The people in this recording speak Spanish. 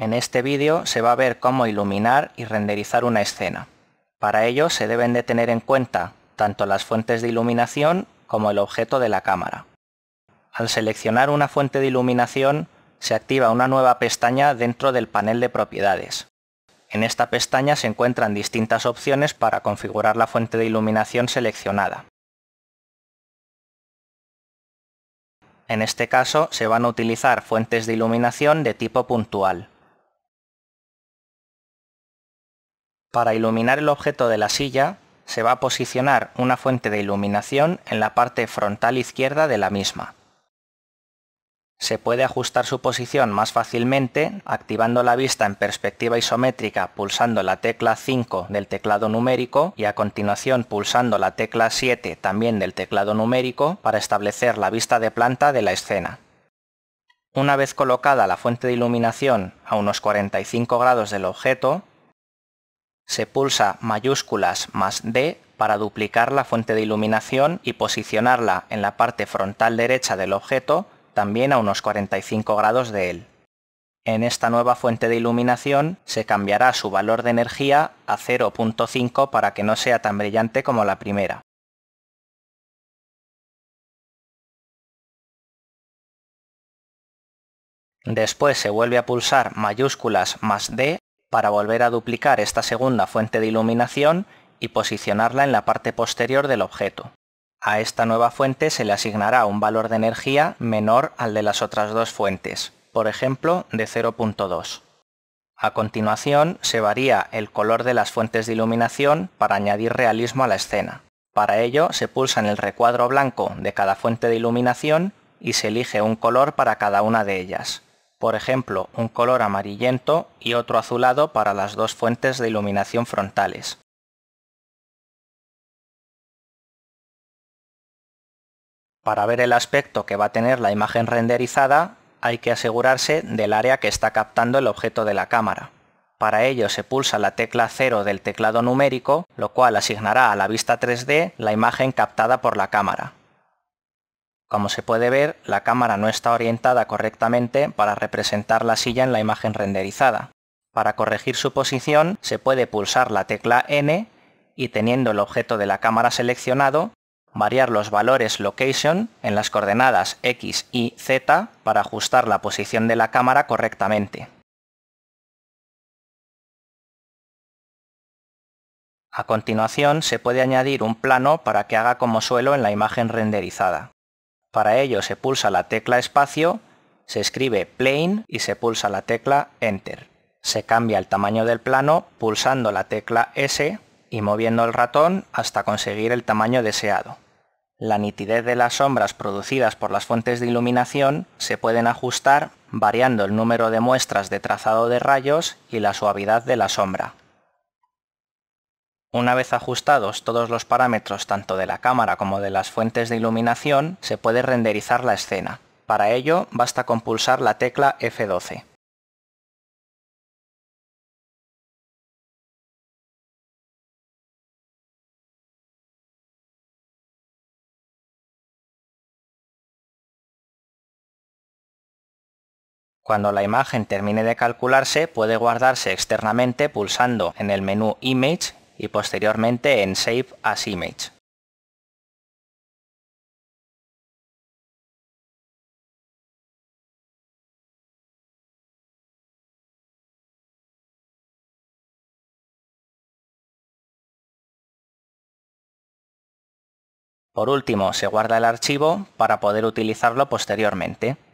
En este vídeo se va a ver cómo iluminar y renderizar una escena. Para ello se deben de tener en cuenta tanto las fuentes de iluminación como el objeto de la cámara. Al seleccionar una fuente de iluminación, se activa una nueva pestaña dentro del panel de propiedades. En esta pestaña se encuentran distintas opciones para configurar la fuente de iluminación seleccionada. En este caso se van a utilizar fuentes de iluminación de tipo puntual, Para iluminar el objeto de la silla, se va a posicionar una fuente de iluminación en la parte frontal izquierda de la misma. Se puede ajustar su posición más fácilmente activando la vista en perspectiva isométrica pulsando la tecla 5 del teclado numérico y a continuación pulsando la tecla 7 también del teclado numérico para establecer la vista de planta de la escena. Una vez colocada la fuente de iluminación a unos 45 grados del objeto, se pulsa mayúsculas más D para duplicar la fuente de iluminación y posicionarla en la parte frontal derecha del objeto, también a unos 45 grados de él. En esta nueva fuente de iluminación se cambiará su valor de energía a 0.5 para que no sea tan brillante como la primera. Después se vuelve a pulsar mayúsculas más D para volver a duplicar esta segunda fuente de iluminación y posicionarla en la parte posterior del objeto. A esta nueva fuente se le asignará un valor de energía menor al de las otras dos fuentes, por ejemplo de 0.2. A continuación se varía el color de las fuentes de iluminación para añadir realismo a la escena. Para ello se pulsa en el recuadro blanco de cada fuente de iluminación y se elige un color para cada una de ellas por ejemplo un color amarillento y otro azulado para las dos fuentes de iluminación frontales. Para ver el aspecto que va a tener la imagen renderizada, hay que asegurarse del área que está captando el objeto de la cámara. Para ello se pulsa la tecla 0 del teclado numérico, lo cual asignará a la vista 3D la imagen captada por la cámara. Como se puede ver, la cámara no está orientada correctamente para representar la silla en la imagen renderizada. Para corregir su posición se puede pulsar la tecla N y teniendo el objeto de la cámara seleccionado, variar los valores location en las coordenadas X, Y, Z para ajustar la posición de la cámara correctamente. A continuación se puede añadir un plano para que haga como suelo en la imagen renderizada. Para ello se pulsa la tecla espacio, se escribe plane y se pulsa la tecla enter. Se cambia el tamaño del plano pulsando la tecla S y moviendo el ratón hasta conseguir el tamaño deseado. La nitidez de las sombras producidas por las fuentes de iluminación se pueden ajustar variando el número de muestras de trazado de rayos y la suavidad de la sombra. Una vez ajustados todos los parámetros tanto de la cámara como de las fuentes de iluminación, se puede renderizar la escena. Para ello, basta con pulsar la tecla F12. Cuando la imagen termine de calcularse, puede guardarse externamente pulsando en el menú Image y posteriormente en Save as Image. Por último, se guarda el archivo para poder utilizarlo posteriormente.